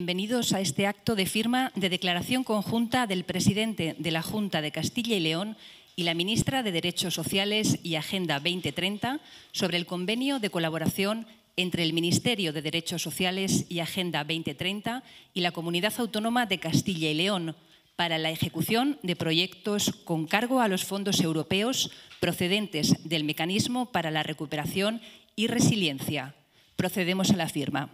Bienvenidos a este acto de firma de declaración conjunta del presidente de la Junta de Castilla y León y la ministra de Derechos Sociales y Agenda 2030 sobre el convenio de colaboración entre el Ministerio de Derechos Sociales y Agenda 2030 y la Comunidad Autónoma de Castilla y León para la ejecución de proyectos con cargo a los fondos europeos procedentes del Mecanismo para la Recuperación y Resiliencia. Procedemos a la firma.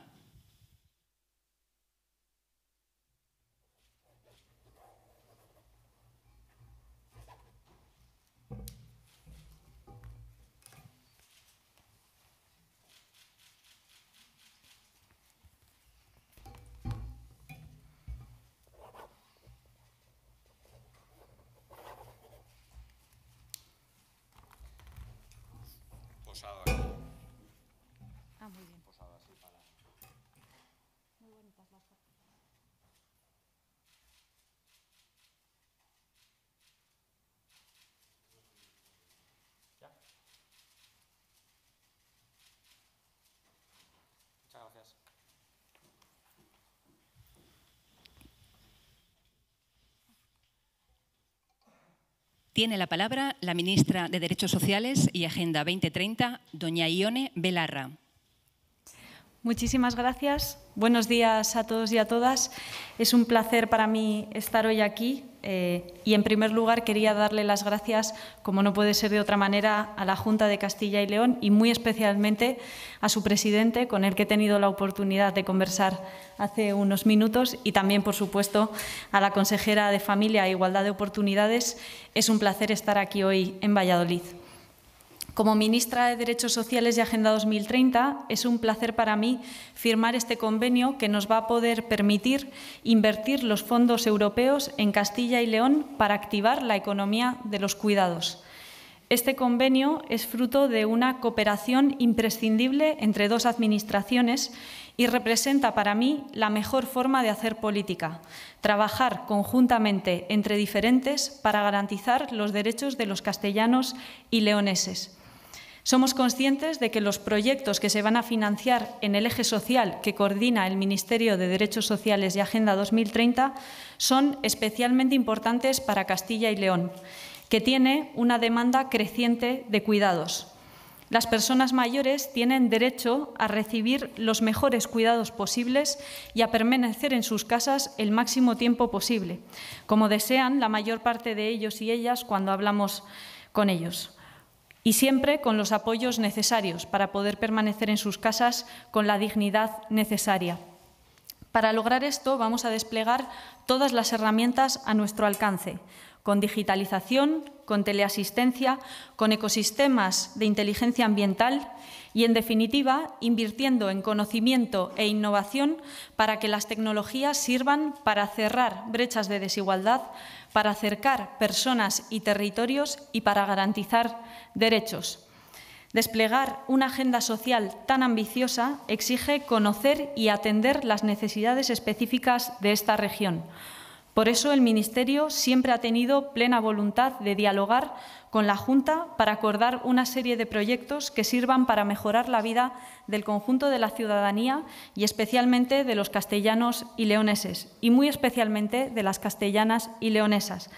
Tiene la palabra la ministra de Derechos Sociales y Agenda 2030, doña Ione Belarra. Muchísimas gracias. Buenos días a todos y a todas. Es un placer para mí estar hoy aquí eh, y, en primer lugar, quería darle las gracias, como no puede ser de otra manera, a la Junta de Castilla y León y muy especialmente a su presidente, con el que he tenido la oportunidad de conversar hace unos minutos, y también, por supuesto, a la consejera de Familia e Igualdad de Oportunidades. Es un placer estar aquí hoy en Valladolid. Como ministra de Derechos Sociales y Agenda 2030, es un placer para mí firmar este convenio que nos va a poder permitir invertir los fondos europeos en Castilla y León para activar la economía de los cuidados. Este convenio es fruto de una cooperación imprescindible entre dos administraciones y representa para mí la mejor forma de hacer política, trabajar conjuntamente entre diferentes para garantizar los derechos de los castellanos y leoneses. Somos conscientes de que los proyectos que se van a financiar en el eje social que coordina el Ministerio de Derechos Sociales y Agenda 2030 son especialmente importantes para Castilla y León, que tiene una demanda creciente de cuidados. Las personas mayores tienen derecho a recibir los mejores cuidados posibles y a permanecer en sus casas el máximo tiempo posible, como desean la mayor parte de ellos y ellas cuando hablamos con ellos y siempre con los apoyos necesarios para poder permanecer en sus casas con la dignidad necesaria. Para lograr esto vamos a desplegar todas las herramientas a nuestro alcance, con digitalización, con teleasistencia, con ecosistemas de inteligencia ambiental y, en definitiva, invirtiendo en conocimiento e innovación para que las tecnologías sirvan para cerrar brechas de desigualdad, para acercar personas y territorios y para garantizar derechos. Desplegar una agenda social tan ambiciosa exige conocer y atender las necesidades específicas de esta región por eso el Ministerio siempre ha tenido plena voluntad de dialogar con la Junta para acordar una serie de proyectos que sirvan para mejorar la vida del conjunto de la ciudadanía y especialmente de los castellanos y leoneses, y muy especialmente de las castellanas y leonesas.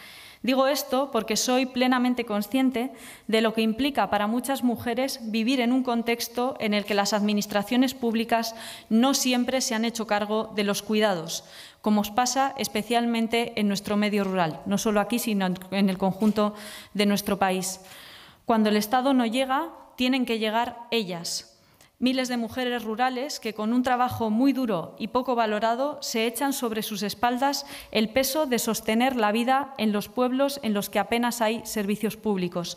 Digo esto porque soy plenamente consciente de lo que implica para muchas mujeres vivir en un contexto en el que las administraciones públicas no siempre se han hecho cargo de los cuidados, como os pasa especialmente en nuestro medio rural, no solo aquí, sino en el conjunto de nuestro país. Cuando el Estado no llega, tienen que llegar ellas, miles de mujeres rurales que con un trabajo muy duro y poco valorado se echan sobre sus espaldas el peso de sostener la vida en los pueblos en los que apenas hay servicios públicos.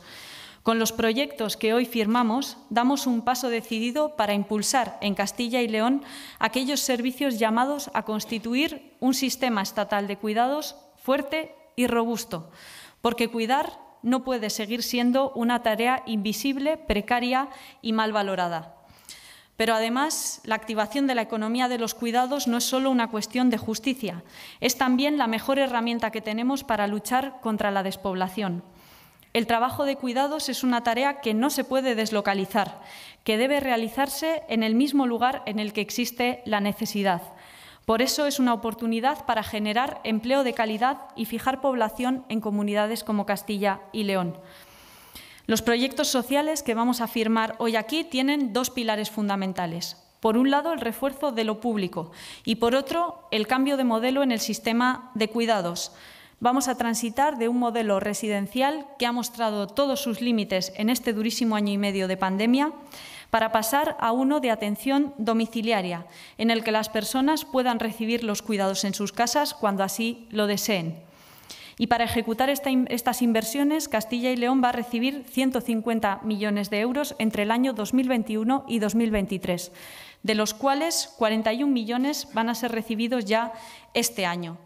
Con los proyectos que hoy firmamos, damos un paso decidido para impulsar en Castilla y León aquellos servicios llamados a constituir un sistema estatal de cuidados fuerte y robusto, porque cuidar no puede seguir siendo una tarea invisible, precaria y mal valorada. Pero además, la activación de la economía de los cuidados no es solo una cuestión de justicia, es también la mejor herramienta que tenemos para luchar contra la despoblación. El trabajo de cuidados es una tarea que no se puede deslocalizar, que debe realizarse en el mismo lugar en el que existe la necesidad. Por eso es una oportunidad para generar empleo de calidad y fijar población en comunidades como Castilla y León. Los proyectos sociales que vamos a firmar hoy aquí tienen dos pilares fundamentales. Por un lado, el refuerzo de lo público y por otro, el cambio de modelo en el sistema de cuidados. Vamos a transitar de un modelo residencial que ha mostrado todos sus límites en este durísimo año y medio de pandemia para pasar a uno de atención domiciliaria, en el que las personas puedan recibir los cuidados en sus casas cuando así lo deseen. Y para ejecutar estas inversiones, Castilla y León va a recibir 150 millones de euros entre el año 2021 y 2023, de los cuales 41 millones van a ser recibidos ya este año.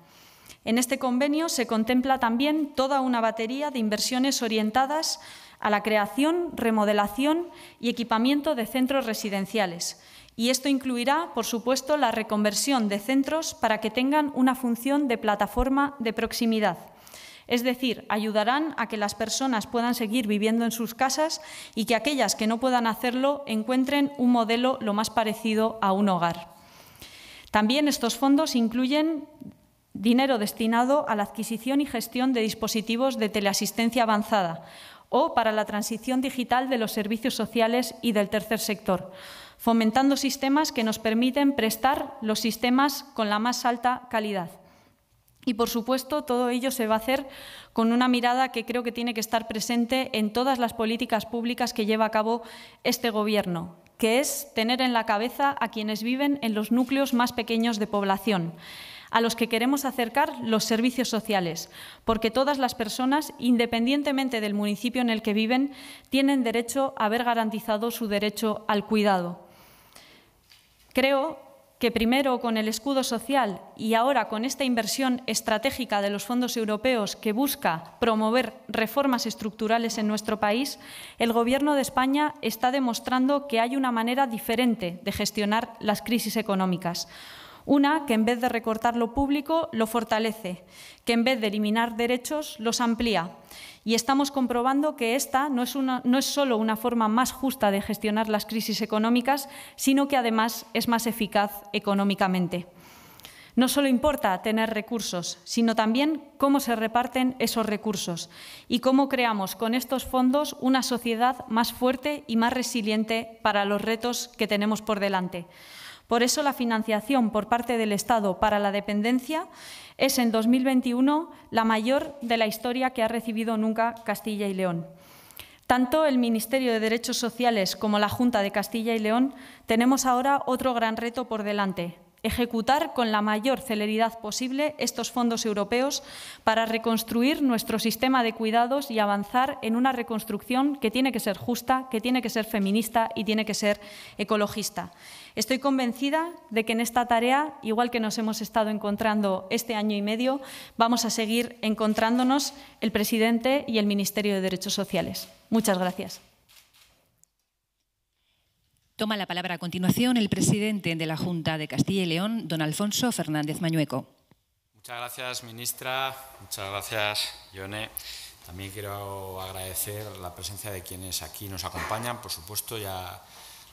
En este convenio se contempla también toda una batería de inversiones orientadas a la creación, remodelación y equipamiento de centros residenciales. Y esto incluirá, por supuesto, la reconversión de centros para que tengan una función de plataforma de proximidad es decir, ayudarán a que las personas puedan seguir viviendo en sus casas y que aquellas que no puedan hacerlo encuentren un modelo lo más parecido a un hogar. También estos fondos incluyen dinero destinado a la adquisición y gestión de dispositivos de teleasistencia avanzada o para la transición digital de los servicios sociales y del tercer sector, fomentando sistemas que nos permiten prestar los sistemas con la más alta calidad. Y, por supuesto, todo ello se va a hacer con una mirada que creo que tiene que estar presente en todas las políticas públicas que lleva a cabo este Gobierno, que es tener en la cabeza a quienes viven en los núcleos más pequeños de población, a los que queremos acercar los servicios sociales, porque todas las personas, independientemente del municipio en el que viven, tienen derecho a haber garantizado su derecho al cuidado. Creo que primero con el escudo social y ahora con esta inversión estratégica de los fondos europeos que busca promover reformas estructurales en nuestro país, el Gobierno de España está demostrando que hay una manera diferente de gestionar las crisis económicas una que en vez de recortar lo público, lo fortalece, que en vez de eliminar derechos, los amplía. Y estamos comprobando que esta no es, solo una forma más justa de gestionar las crisis económicas, sino que además es más eficaz económicamente. No solo importa tener recursos, sino también cómo se reparten esos recursos y cómo creamos con estos fondos una sociedad más fuerte y más resiliente para los retos que tenemos por delante. Por eso la financiación por parte del Estado para la dependencia es en 2021 la mayor de la historia que ha recibido nunca Castilla y León. Tanto el Ministerio de Derechos Sociales como la Junta de Castilla y León tenemos ahora otro gran reto por delante, ejecutar con la mayor celeridad posible estos fondos europeos para reconstruir nuestro sistema de cuidados y avanzar en una reconstrucción que tiene que ser justa, que tiene que ser feminista y tiene que ser ecologista. Estoy convencida de que en esta tarea, igual que nos hemos estado encontrando este año y medio, vamos a seguir encontrándonos el presidente y el Ministerio de Derechos Sociales. Muchas gracias. Toma la palabra a continuación el presidente de la Junta de Castilla y León, don Alfonso Fernández Mañueco. Muchas gracias, ministra. Muchas gracias, Yone. También quiero agradecer la presencia de quienes aquí nos acompañan, por supuesto, ya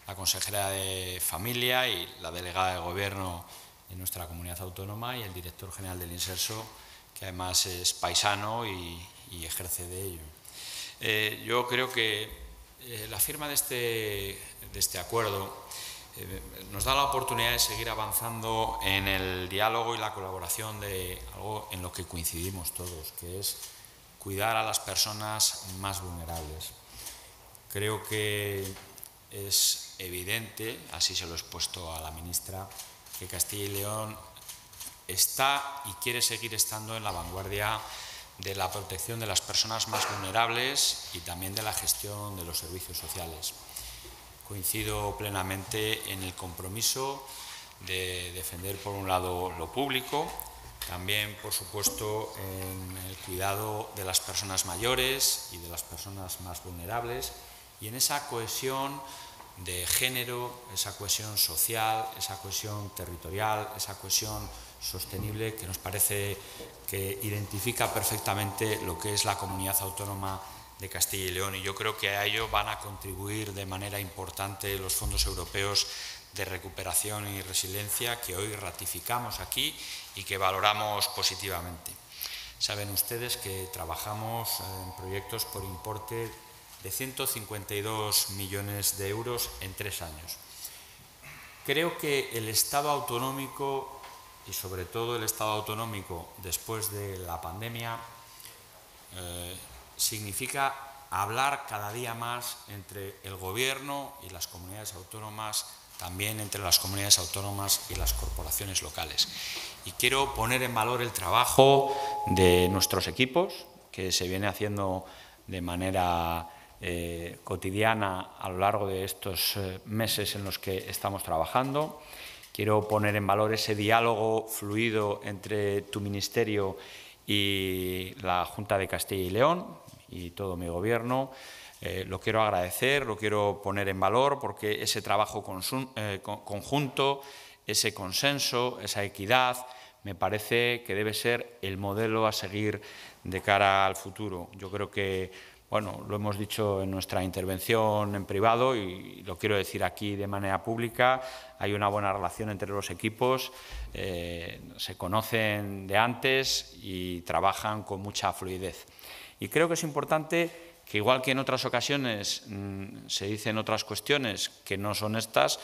la consejera de Familia y la delegada de Gobierno en nuestra comunidad autónoma y el director general del Inserso, que además es paisano y, ejerce de ello. Eh, yo creo que eh, la firma de este, de este acuerdo eh, nos da la oportunidad de seguir avanzando en el diálogo y la colaboración de algo en lo que coincidimos todos, que es cuidar a las personas más vulnerables. Creo que es evidente, así se lo he expuesto a la ministra, que Castilla y León está y quiere seguir estando en la vanguardia de la protección de las personas más vulnerables y también de la gestión de los servicios sociales. Coincido plenamente en el compromiso de defender, por un lado, lo público, también, por supuesto, en el cuidado de las personas mayores y de las personas más vulnerables, y en esa cohesión de género, esa cohesión social, esa cohesión territorial, esa cohesión sostenible que nos parece que identifica perfectamente lo que es la comunidad autónoma de Castilla y León. Y yo creo que a ello van a contribuir de manera importante los fondos europeos de recuperación y resiliencia que hoy ratificamos aquí y que valoramos positivamente. Saben ustedes que trabajamos en proyectos por importe de 152 millones de euros en tres años. Creo que el Estado autonómico y sobre todo el Estado autonómico después de la pandemia eh, significa hablar cada día más entre el Gobierno y las comunidades autónomas, también entre las comunidades autónomas y las corporaciones locales. Y quiero poner en valor el trabajo de nuestros equipos, que se viene haciendo de manera eh, cotidiana a lo largo de estos eh, meses en los que estamos trabajando. Quiero poner en valor ese diálogo fluido entre tu ministerio y la Junta de Castilla y León y todo mi gobierno. Eh, lo quiero agradecer, lo quiero poner en valor porque ese trabajo conjunto, ese consenso, esa equidad, me parece que debe ser el modelo a seguir de cara al futuro. Yo creo que bueno, lo hemos dicho en nuestra intervención en privado y lo quiero decir aquí de manera pública, hay una buena relación entre los equipos, eh, se conocen de antes y trabajan con mucha fluidez. Y creo que es importante que igual que en otras ocasiones mm, se dicen otras cuestiones que no son estas,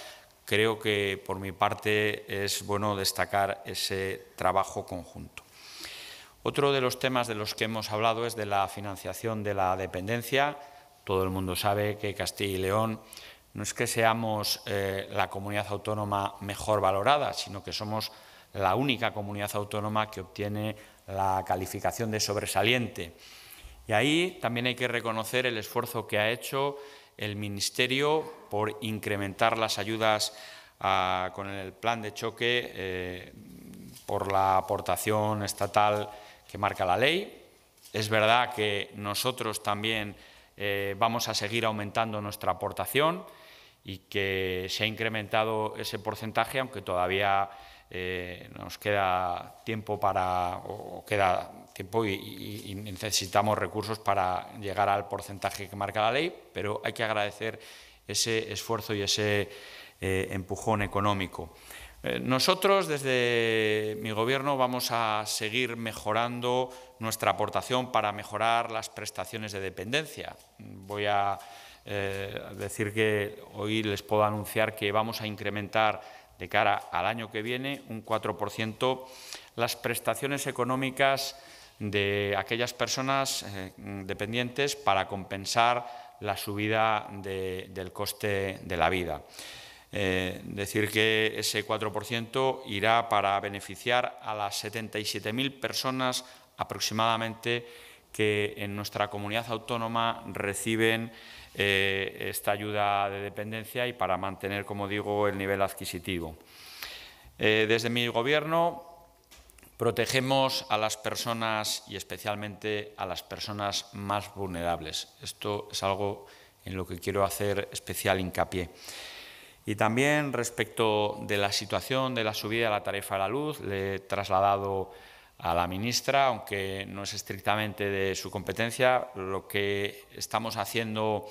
creo que por mi parte es bueno destacar ese trabajo conjunto. Otro de los temas de los que hemos hablado es de la financiación de la dependencia. Todo el mundo sabe que Castilla y León no es que seamos eh, la comunidad autónoma mejor valorada, sino que somos la única comunidad autónoma que obtiene la calificación de sobresaliente. Y ahí también hay que reconocer el esfuerzo que ha hecho el Ministerio por incrementar las ayudas ah, con el plan de choque eh, por la aportación estatal que marca la ley. Es verdad que nosotros también eh, vamos a seguir aumentando nuestra aportación y que se ha incrementado ese porcentaje, aunque todavía eh, nos queda tiempo para queda tiempo y, necesitamos recursos para llegar al porcentaje que marca la ley, pero hay que agradecer ese esfuerzo y ese eh, empujón económico. Eh, nosotros desde mi gobierno vamos a seguir mejorando nuestra aportación para mejorar las prestaciones de dependencia. Voy a eh, decir que hoy les puedo anunciar que vamos a incrementar de cara al año que viene un 4% las prestaciones económicas de aquellas personas eh, dependientes para compensar la subida del coste de la vida. Eh, decir que ese 4% irá para beneficiar a las 77.000 personas aproximadamente que en nuestra comunidad autónoma reciben eh, esta ayuda de dependencia y para mantener, como digo, el nivel adquisitivo. Eh, desde mi Gobierno protegemos a las personas y especialmente a las personas más vulnerables. Esto es algo en lo que quiero hacer especial hincapié. Y también respecto de la situación de la subida de la tarifa de la luz, le he trasladado a la ministra, aunque no es estrictamente de su competencia, lo que estamos haciendo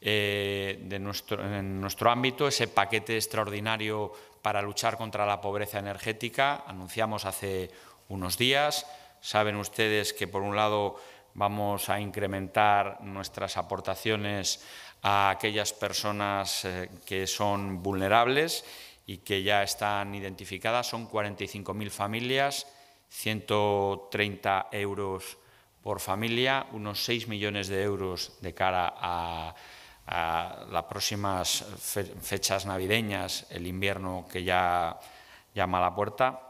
eh, de en nuestro ámbito, ese paquete extraordinario para luchar contra la pobreza energética, anunciamos hace unos días. Saben ustedes que, por un lado, vamos a incrementar nuestras aportaciones a aquellas personas eh, que son vulnerables y que ya están identificadas. Son 45.000 familias, 130 euros por familia, unos 6 millones de euros de cara a, las próximas fechas navideñas, el invierno que ya llama a la puerta.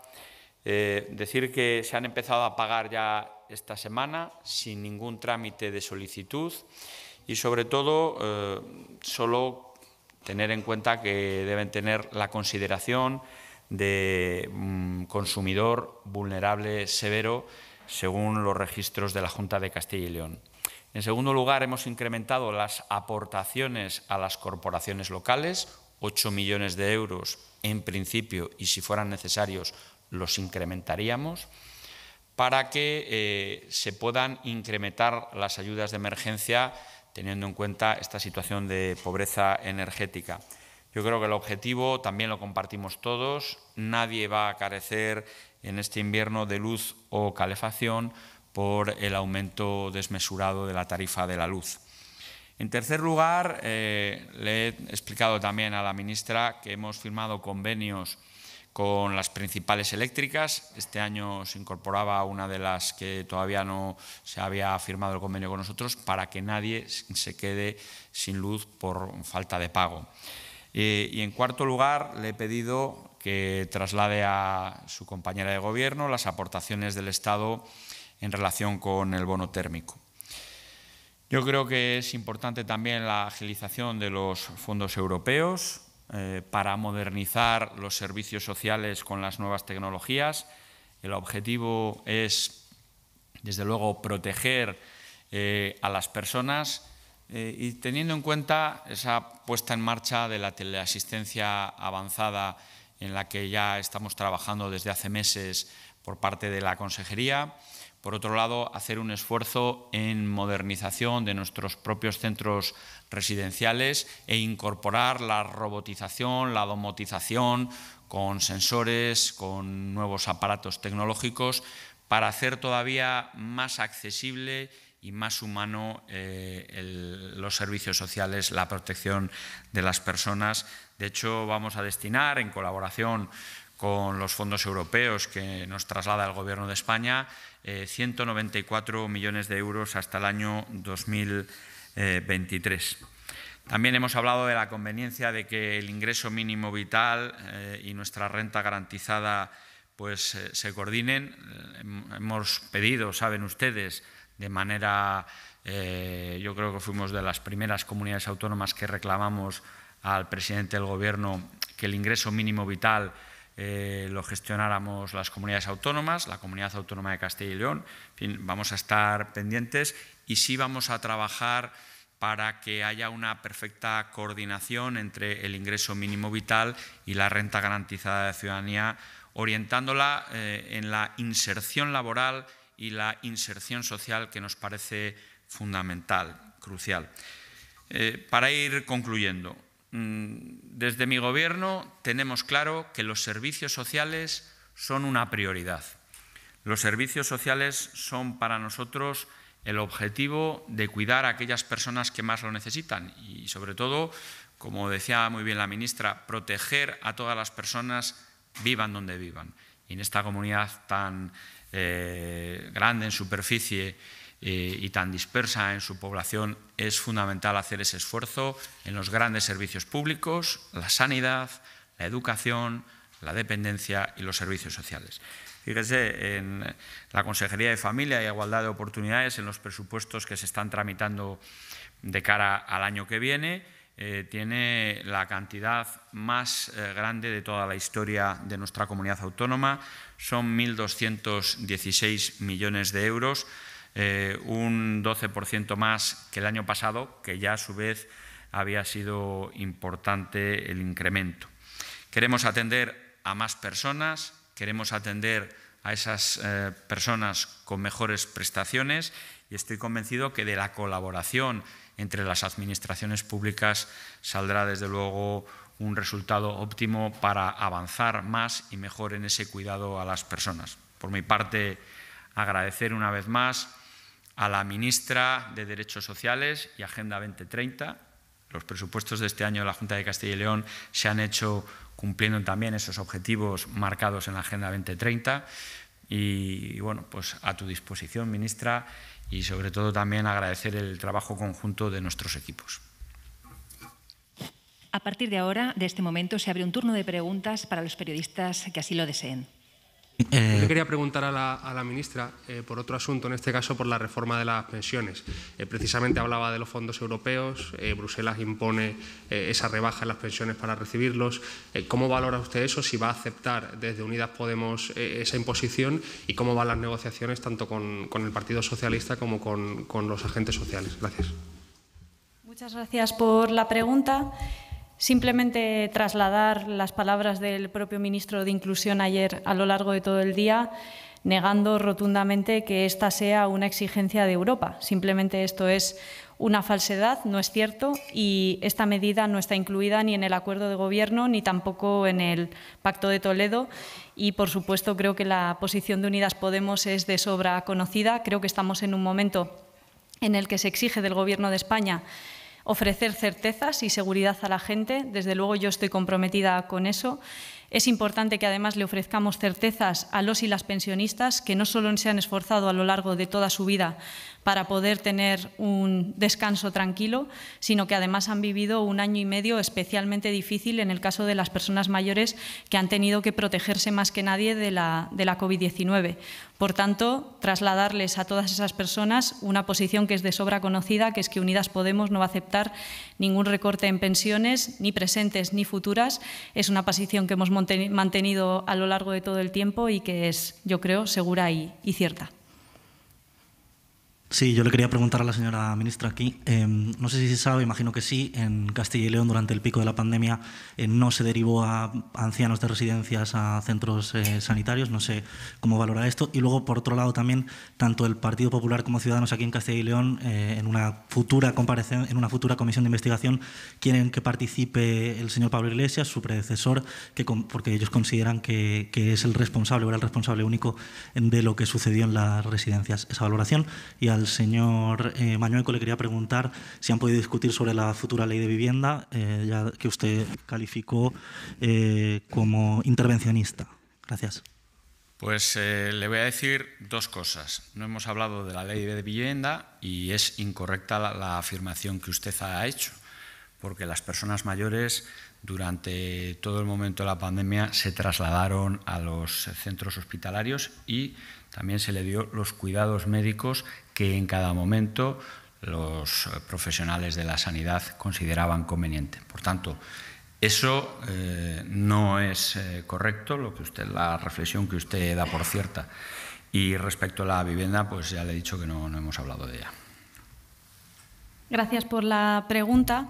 Eh, decir que se han empezado a pagar ya esta semana sin ningún trámite de solicitud y sobre todo eh, solo tener en cuenta que deben tener la consideración de mm, consumidor vulnerable severo según los registros de la Junta de Castilla y León. En segundo lugar, hemos incrementado las aportaciones a las corporaciones locales, 8 millones de euros en principio y si fueran necesarios los incrementaríamos, para que eh, se puedan incrementar las ayudas de emergencia teniendo en cuenta esta situación de pobreza energética. Yo creo que el objetivo también lo compartimos todos. Nadie va a carecer en este invierno de luz o calefacción por el aumento desmesurado de la tarifa de la luz. En tercer lugar, eh, le he explicado también a la ministra que hemos firmado convenios con las principales eléctricas. Este año se incorporaba una de las que todavía no se había firmado el convenio con nosotros para que nadie se quede sin luz por falta de pago. Eh, y en cuarto lugar, le he pedido que traslade a su compañera de gobierno las aportaciones del Estado en relación con el bono térmico. Yo creo que es importante también la agilización de los fondos europeos. Eh, para modernizar los servicios sociales con las nuevas tecnologías. El objetivo es, desde luego, proteger eh, a las personas eh, y teniendo en cuenta esa puesta en marcha de la teleasistencia avanzada en la que ya estamos trabajando desde hace meses por parte de la Consejería, por otro lado, hacer un esfuerzo en modernización de nuestros propios centros residenciales e incorporar la robotización, la domotización, con sensores, con nuevos aparatos tecnológicos, para hacer todavía más accesible y más humano eh, los servicios sociales, la protección de las personas. De hecho, vamos a destinar, en colaboración con los fondos europeos que nos traslada el Gobierno de España, 194 eh, millones de euros hasta el año 2023. También hemos hablado de la conveniencia de que el ingreso mínimo vital eh, y nuestra renta garantizada pues, eh, se coordinen. Hemos pedido, saben ustedes, de manera, yo creo que fuimos de las primeras comunidades autónomas que reclamamos al presidente del Gobierno que el ingreso mínimo vital eh, lo gestionáramos las comunidades autónomas, la Comunidad Autónoma de Castilla y León. vamos a estar pendientes y sí vamos a trabajar para que haya una perfecta coordinación entre el ingreso mínimo vital y la renta garantizada de ciudadanía, orientándola eh, en la inserción laboral y la inserción social que nos parece fundamental, crucial. Eh, para ir concluyendo, Mm, desde mi gobierno tenemos claro que los servicios sociales son una prioridad. Los servicios sociales son para nosotros el objetivo de cuidar a aquellas personas que más lo necesitan y, sobre todo, como decía muy bien la ministra, proteger a todas las personas, vivan donde vivan. Y en esta comunidad tan eh, grande en superficie eh, y tan dispersa en su población, es fundamental hacer ese esfuerzo en los grandes servicios públicos, la sanidad, la educación, la dependencia y los servicios sociales. Fíjese, en la Consejería de Familia y Igualdad de Oportunidades, en los presupuestos que se están tramitando de cara al año que viene, eh, tiene la cantidad más eh, grande de toda la historia de nuestra comunidad autónoma. Son 1.216 millones de euros eh, un 12% más que el año pasado, que ya a su vez había sido importante el incremento. Queremos atender a más personas, queremos atender a esas eh, personas con mejores prestaciones y estoy convencido que de la colaboración entre las administraciones públicas saldrá desde luego un resultado óptimo para avanzar más y mejor en ese cuidado a las personas. Por mi parte, agradecer una vez más a la ministra de Derechos Sociales y Agenda 2030. Los presupuestos de este año de la Junta de Castilla y León se han hecho cumpliendo también esos objetivos marcados en la Agenda 2030. Y, y bueno, pues a tu disposición, ministra, y sobre todo también agradecer el trabajo conjunto de nuestros equipos. A partir de ahora, de este momento, se abre un turno de preguntas para los periodistas que así lo deseen. Eh, Yo quería preguntar a la, ministra eh, por otro asunto, en este caso por la reforma de las pensiones. Eh, precisamente hablaba de los fondos europeos, Bruselas impone esa rebaja en las pensiones para recibirlos. ¿Cómo valora usted eso? Si va a aceptar desde Unidas Podemos esa imposición y cómo van las negociaciones tanto con, el Partido Socialista como con, con los agentes sociales. Gracias. Muchas gracias por la pregunta. Simplemente trasladar las palabras del propio ministro de Inclusión ayer a lo largo de todo el día, negando rotundamente que esta sea una exigencia de Europa. Simplemente esto es una falsedad, no es cierto, y esta medida no está incluida ni en el acuerdo de gobierno ni tampoco en el Pacto de Toledo. Y, por supuesto, creo que la posición de Unidas Podemos es de sobra conocida. Creo que estamos en un momento en el que se exige del Gobierno de España ofrecer certezas y seguridad a la gente. Desde luego yo estoy comprometida con eso. Es importante que además le ofrezcamos certezas a los y las pensionistas que no solo se han esforzado a lo largo de toda su vida para poder tener un descanso tranquilo, sino que además han vivido un año y medio especialmente difícil en el caso de las personas mayores que han tenido que protegerse más que nadie de la, COVID-19. Por tanto, trasladarles a todas esas personas una posición que es de sobra conocida, que es que Unidas Podemos no va a aceptar ningún recorte en pensiones, ni presentes ni futuras. Es una posición que hemos mantenido a lo largo de todo el tiempo y que es, yo creo, segura y cierta. Sí, yo le quería preguntar a la señora ministra aquí. Em, no sé si se sabe, imagino que sí, en Castilla y León durante el pico de la pandemia eh, no se derivó a ancianos de residencias a centros eh, sanitarios. No sé cómo valora esto. Y luego, por otro lado, también, tanto el Partido Popular como Ciudadanos aquí en Castilla y León, eh, en, una futura en una futura comisión de investigación, quieren que participe el señor Pablo Iglesias, su predecesor, que porque ellos consideran que, que es el responsable o era el responsable único de lo que sucedió en las residencias. Esa valoración. Y al señor eh, Mañueco le quería preguntar si han podido discutir sobre la futura ley de vivienda, eh, ya que usted calificó eh, como intervencionista. Gracias. Pues le voy a decir dos cosas. No hemos hablado de la ley de vivienda y es incorrecta la, la afirmación que usted ha hecho, porque las personas mayores durante todo el momento de la pandemia se trasladaron a los centros hospitalarios y también se le dio los cuidados médicos que en cada momento los profesionales de la sanidad consideraban conveniente. Por tanto, eso eh, no es eh, correcto, lo que usted, la reflexión que usted da por cierta. Y respecto a la vivienda, pues ya le he dicho que no, no hemos hablado de ella. Gracias por la pregunta.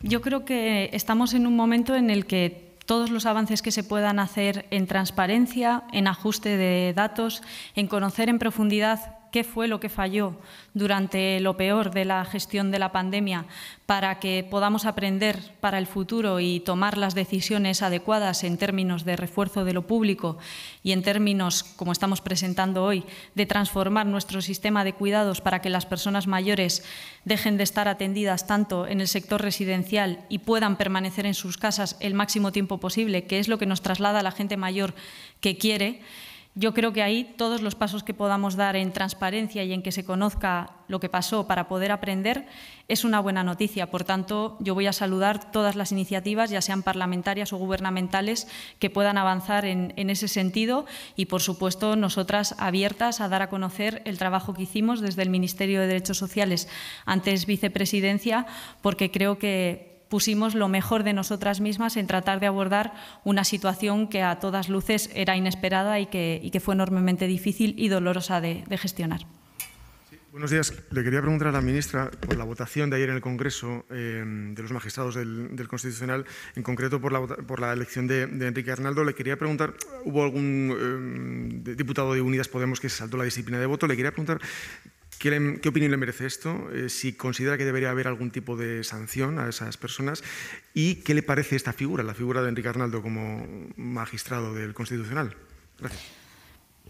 Yo creo que estamos en un momento en el que todos los avances que se puedan hacer en transparencia, en ajuste de datos, en conocer en profundidad qué fue lo que falló durante lo peor de la gestión de la pandemia para que podamos aprender para el futuro y tomar las decisiones adecuadas en términos de refuerzo de lo público y en términos, como estamos presentando hoy, de transformar nuestro sistema de cuidados para que las personas mayores dejen de estar atendidas tanto en el sector residencial y puedan permanecer en sus casas el máximo tiempo posible, que es lo que nos traslada la gente mayor que quiere. Yo creo que ahí todos los pasos que podamos dar en transparencia y en que se conozca lo que pasó para poder aprender es una buena noticia. Por tanto, yo voy a saludar todas las iniciativas, ya sean parlamentarias o gubernamentales, que puedan avanzar en, ese sentido y, por supuesto, nosotras abiertas a dar a conocer el trabajo que hicimos desde el Ministerio de Derechos Sociales, antes vicepresidencia, porque creo que pusimos lo mejor de nosotras mismas en tratar de abordar una situación que a todas luces era inesperada y que, fue enormemente difícil y dolorosa de, gestionar. buenos días. Le quería preguntar a la ministra por la votación de ayer en el Congreso em, de los magistrados del, Constitucional, en concreto por la, elección de, Enrique Arnaldo. Le quería preguntar, hubo algún em, diputado de Unidas Podemos que se saltó la disciplina de voto. Le quería preguntar ¿Qué, opinión le merece esto? Eh, si considera que debería haber algún tipo de sanción a esas personas. ¿Y qué le parece esta figura, la figura de Enrique Arnaldo como magistrado del Constitucional? Gracias.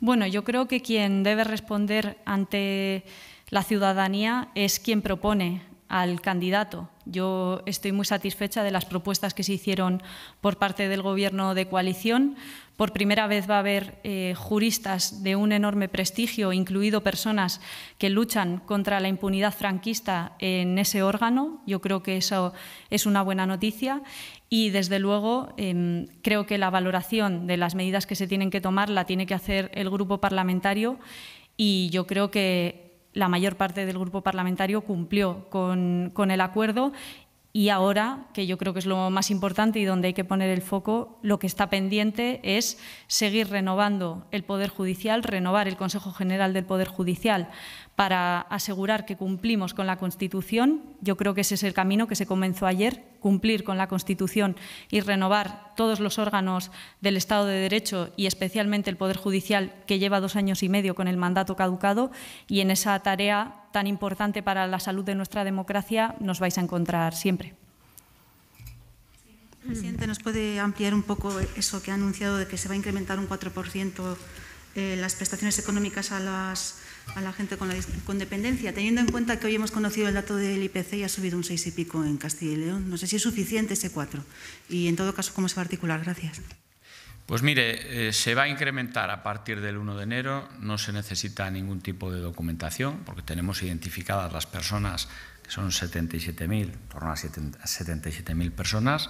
Bueno, yo creo que quien debe responder ante la ciudadanía es quien propone al candidato. Yo estoy muy satisfecha de las propuestas que se hicieron por parte del Gobierno de coalición. Por primera vez va a haber eh, juristas de un enorme prestigio, incluido personas que luchan contra la impunidad franquista en ese órgano. Yo creo que eso es una buena noticia. Y, desde luego, em, creo que la valoración de las medidas que se tienen que tomar la tiene que hacer el grupo parlamentario. Y yo creo que la mayor parte del grupo parlamentario cumplió con, el acuerdo y ahora, que yo creo que es lo más importante y donde hay que poner el foco, lo que está pendiente es seguir renovando el Poder Judicial, renovar el Consejo General del Poder Judicial, para asegurar que cumplimos con la Constitución. Yo creo que ese es el camino que se comenzó ayer, cumplir con la Constitución y renovar todos los órganos del Estado de Derecho y especialmente el Poder Judicial, que lleva dos años y medio con el mandato caducado. Y en esa tarea tan importante para la salud de nuestra democracia nos vais a encontrar siempre. Presidente, ¿nos puede ampliar un poco eso que ha anunciado de que se va a incrementar un 4%? Eh, las prestaciones económicas a, las, a la gente con, la, dependencia, teniendo en cuenta que hoy hemos conocido el dato del IPC y ha subido un 6 y pico en Castilla y León. No sé si es suficiente ese 4 y en todo caso cómo se va a articular. Gracias. Pues mire, eh, se va a incrementar a partir del 1 de enero, no se necesita ningún tipo de documentación porque tenemos identificadas las personas, que son 77.000, torno a 77.000 personas,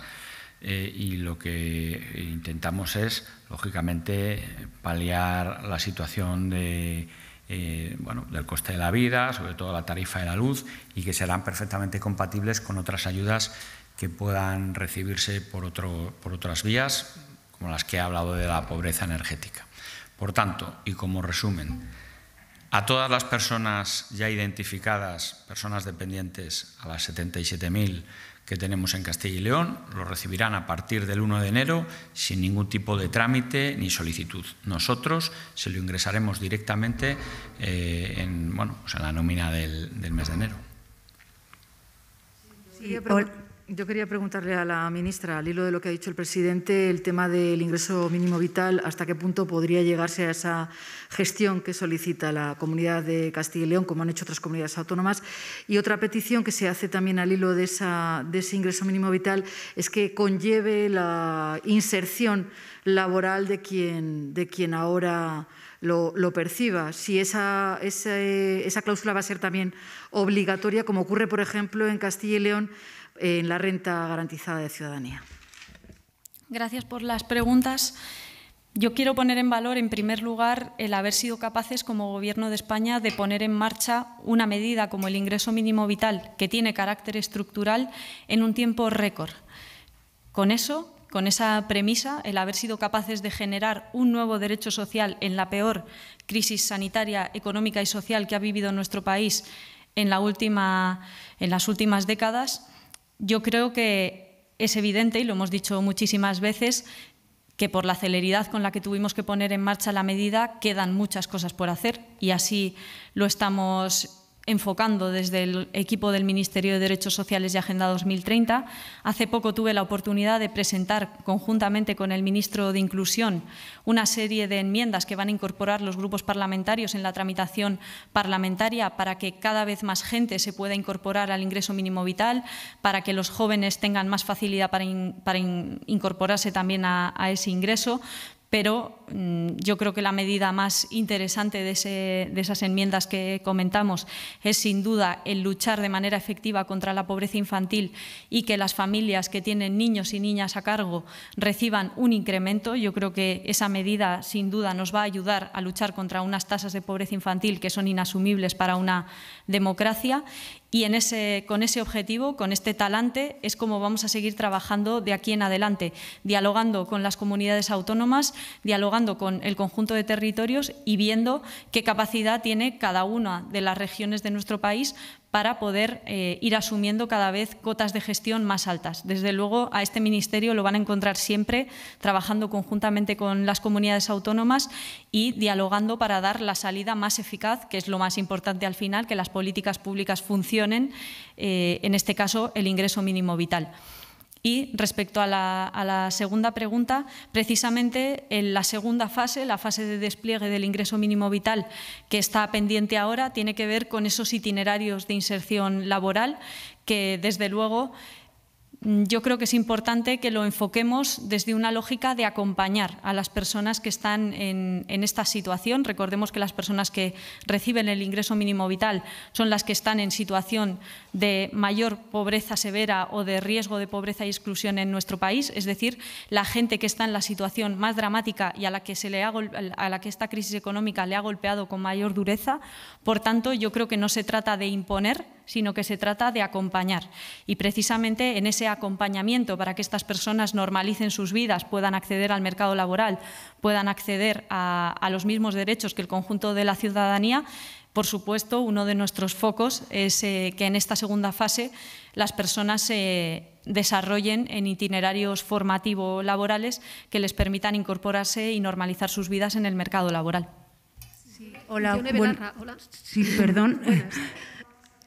eh, y lo que intentamos es, lógicamente, paliar la situación eh, del coste de la vida, sobre todo la tarifa de la luz, y que serán perfectamente compatibles con otras ayudas que puedan recibirse por otras vías, como las que he hablado de la pobreza energética. Por tanto, y como resumen, a todas las personas ya identificadas, personas dependientes, a las 77.000, que tenemos en Castilla y León lo recibirán a partir del 1 de enero sin ningún tipo de trámite ni solicitud. Nosotros se lo ingresaremos directamente eh, en, bueno, pues la nómina del, mes de enero. Sí, yo quería preguntarle a la ministra, al hilo de lo que ha dicho el presidente, el tema del ingreso mínimo vital, hasta qué punto podría llegarse a esa gestión que solicita la comunidad de Castilla y León, como han hecho otras comunidades autónomas. Y otra petición que se hace también al hilo de, de ese ingreso mínimo vital es que conlleve la inserción laboral de quien, de quien ahora lo, perciba. Si esa, esa cláusula va a ser también obligatoria, como ocurre, por ejemplo, en Castilla y León en la renta garantizada de ciudadanía. Gracias por las preguntas. Yo quiero poner en valor, en primer lugar, el haber sido capaces como Gobierno de España de poner en marcha una medida como el ingreso mínimo vital, que tiene carácter estructural, en un tiempo récord. Con eso, con esa premisa, el haber sido capaces de generar un nuevo derecho social en la peor crisis sanitaria, económica y social que ha vivido nuestro país en, en las últimas décadas, yo creo que es evidente, y lo hemos dicho muchísimas veces, que por la celeridad con la que tuvimos que poner en marcha la medida quedan muchas cosas por hacer y así lo estamos enfocando desde el equipo del Ministerio de Derechos Sociales y Agenda 2030. Hace poco tuve la oportunidad de presentar, conjuntamente con el ministro de Inclusión, una serie de enmiendas que van a incorporar los grupos parlamentarios en la tramitación parlamentaria para que cada vez más gente se pueda incorporar al ingreso mínimo vital, para que los jóvenes tengan más facilidad para, incorporarse también a ese ingreso, pero mm, yo creo que la medida más interesante de, esas enmiendas que comentamos es sin duda el luchar de manera efectiva contra la pobreza infantil y que las familias que tienen niños y niñas a cargo reciban un incremento. Yo creo que esa medida sin duda nos va a ayudar a luchar contra unas tasas de pobreza infantil que son inasumibles para una democracia y con ese objetivo, con este talante, es como vamos a seguir trabajando de aquí en adelante, dialogando con las comunidades autónomas, dialogando con el conjunto de territorios y viendo qué capacidad tiene cada una de las regiones de nuestro país para poder eh, ir asumiendo cada vez cotas de gestión más altas. Desde luego, a este Ministerio lo van a encontrar siempre trabajando conjuntamente con las comunidades autónomas y dialogando para dar la salida más eficaz, que es lo más importante al final, que las políticas públicas funcionen, eh, en este caso el ingreso mínimo vital. Y respecto a la, segunda pregunta, precisamente en la segunda fase, la fase de despliegue del ingreso mínimo vital que está pendiente ahora, tiene que ver con esos itinerarios de inserción laboral que, desde luego, Mm, yo creo que es importante que lo enfoquemos desde una lógica de acompañar a las personas que están en, esta situación. Recordemos que las personas que reciben el ingreso mínimo vital son las que están en situación de mayor pobreza severa o de riesgo de pobreza y exclusión en nuestro país, es decir, la gente que está en la situación más dramática y a la que, se le a la que esta crisis económica le ha golpeado con mayor dureza. Por tanto, yo creo que no se trata de imponer sino que se trata de acompañar. Y precisamente en ese acompañamiento para que estas personas normalicen sus vidas, puedan acceder al mercado laboral, puedan acceder a, los mismos derechos que el conjunto de la ciudadanía, por supuesto, uno de nuestros focos es eh, que en esta segunda fase las personas se desarrollen en itinerarios formativos laborales que les permitan incorporarse y normalizar sus vidas en el mercado laboral. Sí, perdón.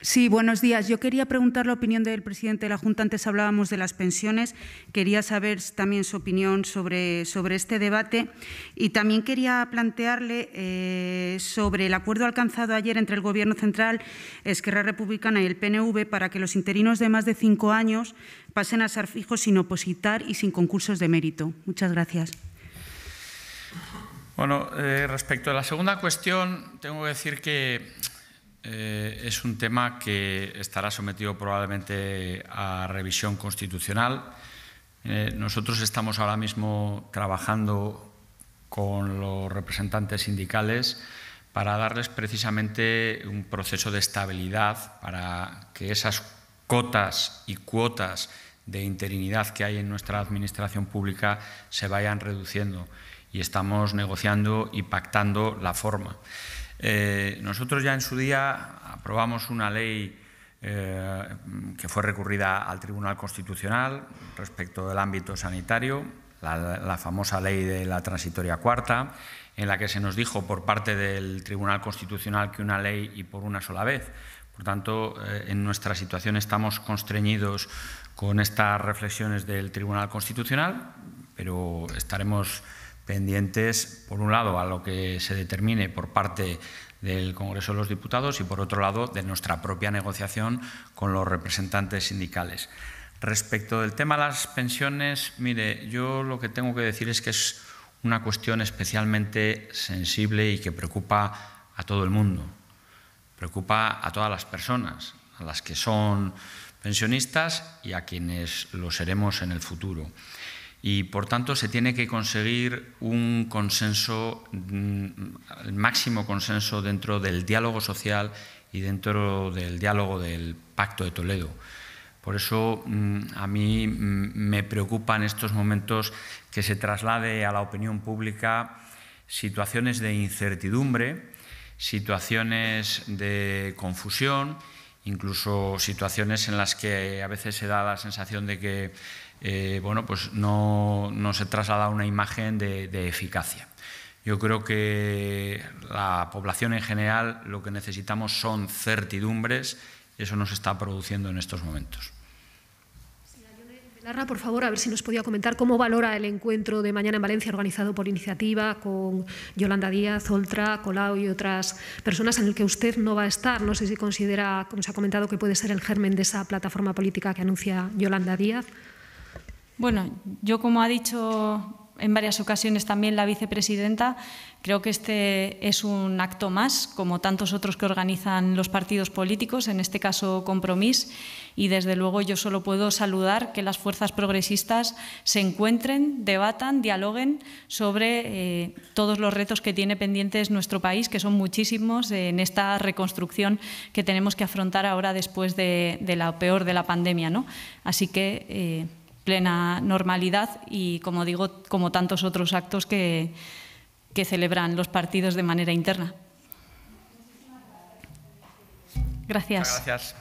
Sí, buenos días. Yo quería preguntar la opinión del presidente de la Junta. Antes hablábamos de las pensiones. Quería saber también su opinión sobre, sobre este debate. Y también quería plantearle eh, sobre el acuerdo alcanzado ayer entre el Gobierno central, Esquerra Republicana y el PNV para que los interinos de más de cinco años pasen a ser fijos sin opositar y sin concursos de mérito. Muchas gracias. Bueno, eh, respecto a la segunda cuestión, tengo que decir que eh, es un tema que estará sometido probablemente a revisión constitucional. Eh, nosotros estamos ahora mismo trabajando con los representantes sindicales para darles precisamente un proceso de estabilidad para que esas cotas y cuotas de interinidad que hay en nuestra administración pública se vayan reduciendo y estamos negociando y pactando la forma. Eh, nosotros ya en su día aprobamos una ley eh, que fue recurrida al Tribunal Constitucional respecto del ámbito sanitario, la, famosa ley de la transitoria cuarta, en la que se nos dijo por parte del Tribunal Constitucional que una ley y por una sola vez. Por tanto, eh, en nuestra situación estamos constreñidos con estas reflexiones del Tribunal Constitucional, pero estaremos pendientes, por un lado, a lo que se determine por parte del Congreso de los Diputados y, por otro lado, de nuestra propia negociación con los representantes sindicales. Respecto del tema de las pensiones, mire, yo lo que tengo que decir es que es una cuestión especialmente sensible y que preocupa a todo el mundo, preocupa a todas las personas, a las que son pensionistas y a quienes lo seremos en el futuro y por tanto se tiene que conseguir un consenso, mm, el máximo consenso dentro del diálogo social y dentro del diálogo del Pacto de Toledo. Por eso mm, a mí mm, me preocupa en estos momentos que se traslade a la opinión pública situaciones de incertidumbre, situaciones de confusión, incluso situaciones en las que a veces se da la sensación de que eh, bueno, pues no, se traslada una imagen de, eficacia. Yo creo que la población en general lo que necesitamos son certidumbres eso no se está produciendo en estos momentos. Larra, por favor, a ver si nos podía comentar cómo valora el encuentro de mañana en Valencia organizado por iniciativa con Yolanda Díaz, Oltra, Colau y otras personas en el que usted no va a estar. No sé si considera, como se ha comentado, que puede ser el germen de esa plataforma política que anuncia Yolanda Díaz. Bueno, yo como ha dicho en varias ocasiones también la vicepresidenta. Creo que este es un acto más, como tantos otros que organizan los partidos políticos, en este caso Compromís, y desde luego yo solo puedo saludar que las fuerzas progresistas se encuentren, debatan, dialoguen sobre eh, todos los retos que tiene pendientes nuestro país, que son muchísimos en esta reconstrucción que tenemos que afrontar ahora después de, la peor de la pandemia. ¿no? Así que. Eh, plena normalidad y, como digo, como tantos otros actos que, celebran los partidos de manera interna. gracias.